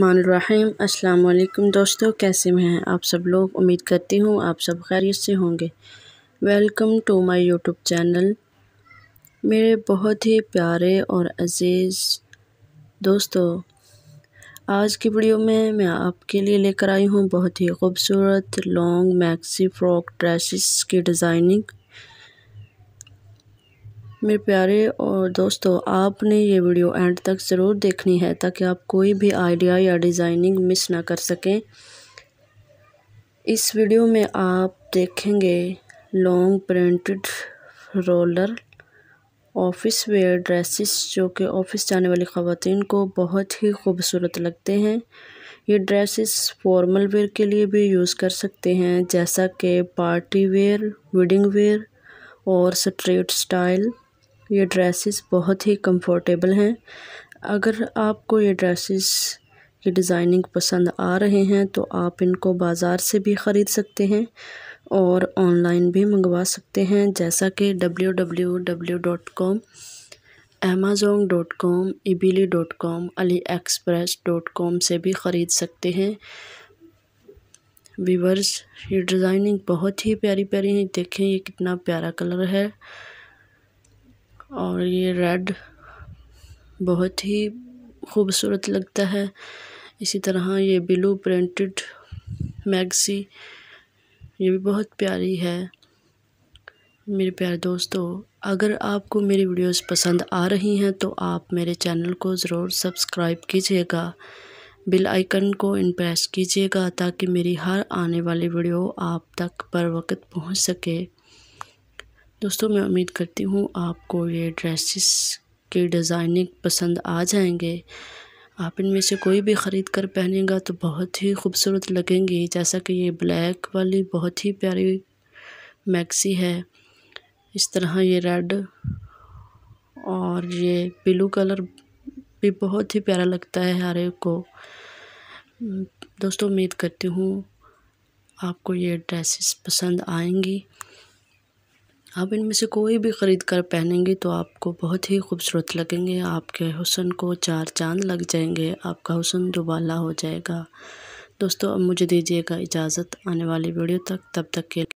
अस्सलाम वालेकुम दोस्तों कैसे में हैं आप सब लोग उम्मीद करती हूँ आप सब खैरियत से होंगे welcome to my YouTube channel मेरे बहुत ही प्यारे और अज़ीज़ दोस्तों आज की वीडियो में मैं आपके लिए लेकर आई हूँ बहुत ही खूबसूरत लॉन्ग मैक्सी फ्रॉक ड्रेसिस की डिज़ाइनिंग मेरे प्यारे और दोस्तों आपने ये वीडियो एंड तक ज़रूर देखनी है ताकि आप कोई भी आइडिया या डिज़ाइनिंग मिस ना कर सकें इस वीडियो में आप देखेंगे long printed roller office wear dresses जो कि ऑफ़िस जाने वाली ख़वान को बहुत ही खूबसूरत लगते हैं ये ड्रेसेस फॉर्मल वेयर के लिए भी यूज़ कर सकते हैं जैसा कि पार्टी वेयर वेडिंग वेयर और स्ट्रेट स्टाइल ये ड्रेसेस बहुत ही कंफर्टेबल हैं अगर आपको ये ड्रेसेस की डिज़ाइनिंग पसंद आ रहे हैं तो आप इनको बाज़ार से भी ख़रीद सकते हैं और ऑनलाइन भी मंगवा सकते हैं जैसा कि W W W dot com Amazon dot com इबीली dot com AliExpress dot com से भी ख़रीद सकते हैं वीवर्स ये डिज़ाइनिंग बहुत ही प्यारी प्यारी है देखें ये कितना प्यारा कलर है और ये रेड बहुत ही खूबसूरत लगता है इसी तरह ये ब्लू प्रिंटेड मैक्सी ये भी बहुत प्यारी है मेरे प्यारे दोस्तों अगर आपको मेरी वीडियोस पसंद आ रही हैं तो आप मेरे चैनल को ज़रूर सब्सक्राइब कीजिएगा बिल आइकन को इन कीजिएगा ताकि मेरी हर आने वाली वीडियो आप तक पर वक्त पहुंच सके दोस्तों मैं उम्मीद करती हूँ आपको ये ड्रेसेस के डिज़ाइनिंग पसंद आ जाएंगे आप इनमें से कोई भी ख़रीद कर पहनेगा तो बहुत ही खूबसूरत लगेंगी जैसा कि ये ब्लैक वाली बहुत ही प्यारी मैक्सी है इस तरह ये रेड और ये ब्लू कलर भी बहुत ही प्यारा लगता है हर एक को दोस्तों उम्मीद करती हूँ आपको ये ड्रेसेस पसंद आएंगी आप इनमें से कोई भी ख़रीद कर पहनेंगे तो आपको बहुत ही खूबसूरत लगेंगे आपके हुसन को चार चांद लग जाएंगे आपका हुसन दुबाला हो जाएगा दोस्तों अब मुझे दीजिएगा इजाज़त आने वाली वीडियो तक तब तक के